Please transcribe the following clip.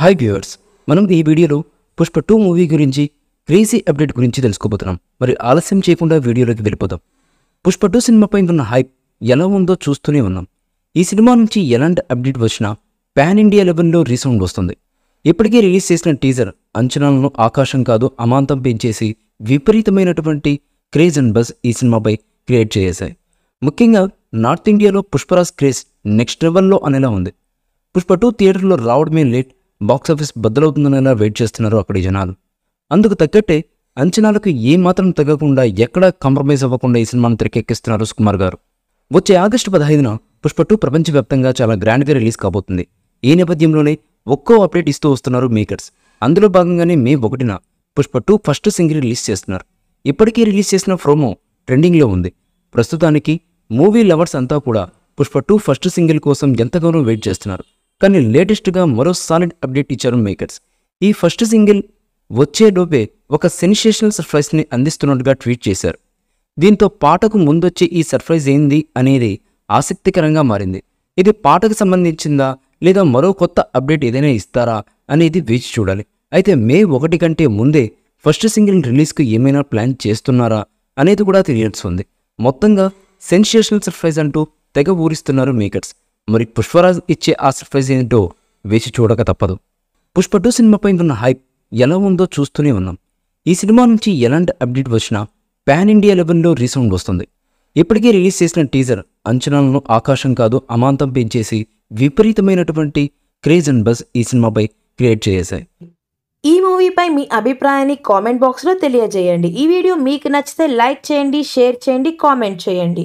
hi viewers మనం ఈ వీడియోలో పుష్ప టూ మూవీ గురించి క్రేజీ అప్డేట్ గురించి తెలుసుకోబోతున్నాం మరి ఆలస్యం చేయకుండా వీడియోలోకి వెళ్ళిపోతాం పుష్ప టూ సినిమాపై ఉన్న హైప్ ఎలా ఉందో చూస్తూనే ఉన్నాం ఈ సినిమా నుంచి ఎలాంటి అప్డేట్ వచ్చినా పాన్ ఇండియా లెవెల్లో రీసౌండ్ వస్తుంది ఇప్పటికే రిలీజ్ చేసిన టీజర్ అంచనాలను ఆకాశం కాదు అమాంతం పెంచేసి విపరీతమైనటువంటి క్రేజ్ అండ్ బస్ ఈ సినిమాపై క్రియేట్ చేసేశాయి ముఖ్యంగా నార్త్ ఇండియాలో పుష్పరాజ్ క్రేజ్ నెక్స్ట్ లెవెల్లో అనేలా ఉంది పుష్ప టూ థియేటర్లో రావడమే లేట్ బాక్సాఫీస్ బద్దలవుతుందనేలా వెయిట్ చేస్తున్నారు అక్కడి జనాలు అందుకు తగ్గట్టే అంచనాలకు ఏమాత్రం తగ్గకుండా ఎక్కడా కాంప్రమైజ్ అవ్వకుండా ఈ సినిమాను తెరకెక్కిస్తున్నారు సుకుమార్ గారు వచ్చే ఆగస్టు పదహైదున పుష్ప టూ ప్రపంచవ్యాప్తంగా చాలా గ్రాండ్గా రిలీజ్ కాబోతుంది ఈ నేపథ్యంలోనే ఒక్కో అప్డేట్ ఇస్తూ వస్తున్నారు మేకర్స్ అందులో భాగంగానే మే ఒకటిన Pushpa two first single release చేస్తున్నారు ఇప్పటికీ రిలీజ్ చేసిన ప్రోమో ట్రెండింగ్లో ఉంది ప్రస్తుతానికి మూవీ లవర్స్ అంతా కూడా పుష్ప టూ ఫస్ట్ సింగిల్ కోసం ఎంతగానో వెయిట్ చేస్తున్నారు కానీ లేటెస్ట్గా మరో సాలిడ్ అప్డేట్ ఇచ్చారు మేకర్స్ ఈ ఫస్ట్ సింగిల్ వచ్చే డోపే ఒక సెన్సేషనల్ సర్ప్రైజ్ని అందిస్తున్నట్టుగా ట్వీట్ చేశారు దీంతో పాటకు ముందొచ్చే ఈ సర్ప్రైజ్ ఏంది అనేది ఆసక్తికరంగా మారింది ఇది పాటకు సంబంధించిందా లేదా మరో కొత్త అప్డేట్ ఏదైనా ఇస్తారా అనేది వేచి చూడాలి అయితే మే ఒకటి కంటే ముందే ఫస్ట్ సింగిల్ రిలీజ్కు ఏమైనా ప్లాన్ చేస్తున్నారా అనేది కూడా తెలియాల్సి ఉంది మొత్తంగా సెన్సేషనల్ సర్ప్రైజ్ అంటూ తెగ ఊరిస్తున్నారు మేకర్స్ మరి పుష్పరాజ్ ఇచ్చే ఆ సర్ప్రైజ్ ఏంటో వేచి చూడక తప్పదు పుష్ప టూ సినిమాపై ఉన్న హైప్ ఎలా ఉందో చూస్తూనే ఉన్నాం ఈ సినిమా నుంచి ఎలాంటి అప్డేట్ వచ్చినా పాన్ ఇండియా లెవెల్లో రీసౌండ్ వస్తుంది ఇప్పటికే రిలీజ్ చేసిన టీజర్ అంచనాలను ఆకాశం కాదు అమాంతం పెంచేసి విపరీతమైనటువంటి క్రేజ్ అండ్ బస్ ఈ సినిమాపై క్రియేట్ చేశాయి ఈ మూవీపై మీ అభిప్రాయాన్ని కామెంట్ బాక్స్లో తెలియజేయండి ఈ వీడియో మీకు నచ్చితే లైక్ చేయండి షేర్ చేయండి కామెంట్ చేయండి